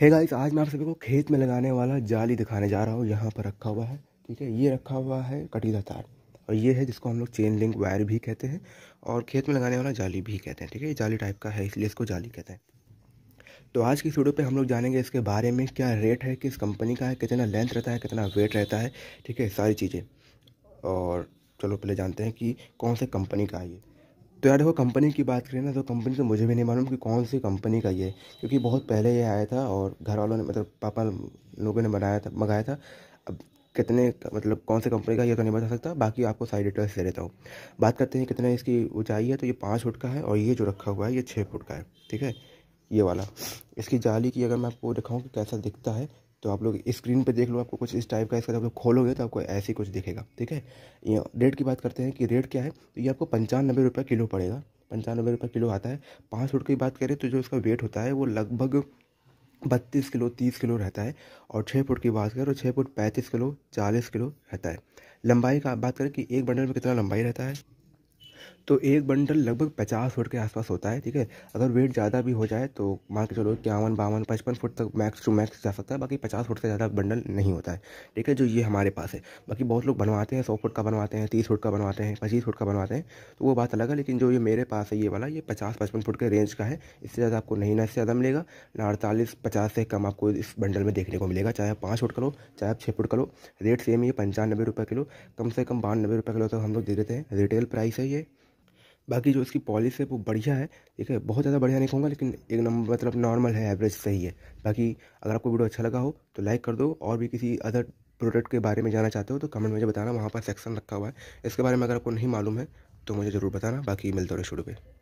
है गाइस आज मैं आप सभी को खेत में लगाने वाला जाली दिखाने जा रहा हूँ यहाँ पर रखा हुआ है ठीक है ये रखा हुआ है कटीला तार और ये है जिसको हम लोग चेन लिंक वायर भी कहते हैं और खेत में लगाने वाला जाली भी कहते हैं ठीक है ये जाली टाइप का है इसलिए इसको जाली कहते हैं तो आज की वीडियो पे हम लोग जानेंगे इसके बारे में क्या रेट है किस कंपनी का है कितना लेंथ रहता है कितना वेट रहता है ठीक है सारी चीज़ें और चलो पहले जानते हैं कि कौन से कंपनी का है ये तो यार देखो कंपनी की बात करें ना तो कंपनी तो मुझे भी नहीं मालूम कि कौन सी कंपनी का ये क्योंकि बहुत पहले ये आया था और घर वालों ने मतलब पापा लोगों ने बनाया था मंगाया था अब कितने मतलब कौन से कंपनी का ये तो नहीं बता सकता बाकी आपको साइड डिटेल्स दे देता हूँ बात करते हैं कितना इसकी ऊंचाई है तो ये पाँच फुट का है और ये जो रखा हुआ है ये छः फुट का है ठीक है ये वाला इसकी जाली की अगर मैं आपको दिखाऊँ कि कैसा दिखता है तो आप लोग स्क्रीन पे देख लो आपको कुछ इस टाइप का इसका जब लोग खोलोगे तो आपको ऐसे कुछ दिखेगा ठीक है ये रेट की बात करते हैं कि रेट क्या है तो ये आपको पंचानबे रुपये किलो पड़ेगा पंचानबे रुपये किलो आता है पाँच फुट की बात करें तो जो इसका वेट होता है वो लगभग बत्तीस किलो तीस किलो रहता है और छः फुट की बात करें तो छः फुट पैंतीस किलो चालीस किलो रहता है लंबाई का बात करें कि एक बंडल में कितना लंबाई रहता है तो एक बंडल लगभग पचास फुट के आसपास होता है ठीक है अगर वेट ज़्यादा भी हो जाए तो मान के चलो इक्यावन बावन पचपन फुट तक मैक्स टू मैक्स जा सकता है बाकी पचास फुट से ज़्यादा बंडल नहीं होता है ठीक है जो ये हमारे पास है बाकी बहुत लोग बनवाते हैं सौ फुट का बनवाते हैं तीस फुट का बनवाते हैं पच्चीस फुट का बनवाते हैं तो वो बात अलग है लेकिन जो ये मेरे पास है ये वाला ये पचास पचपन फुट के रेंज का है इससे ज़्यादा आपको नहीं ना इससे ज़्यादा मिलेगा ना अड़तालीस पचास से कम आपको इस बंडल में देखने को मिलेगा चाहे आप पाँच फुट का लो चाहे आप छः फुट का लो रेट सेम ही है पंचानबे रुपये किलो कम से कम बानबे रुपये किलो तो हम लोग दे देते हैं रिटेल प्राइस है ये बाकी जो इसकी पॉलिश है वो बढ़िया है ठीक है बहुत ज़्यादा बढ़िया नहीं कहूँगा लेकिन एक नंबर मतलब नॉर्मल है एवरेज सही है बाकी अगर आपको वीडियो अच्छा लगा हो तो लाइक कर दो और भी किसी अदर प्रोडक्ट के बारे में जाना चाहते हो तो कमेंट मुझे बताना वहाँ पर सेक्शन रखा हुआ है इसके बारे में अगर आपको नहीं मालूम है तो मुझे ज़रूर बताना बाकी मिलते रहे शुरू पर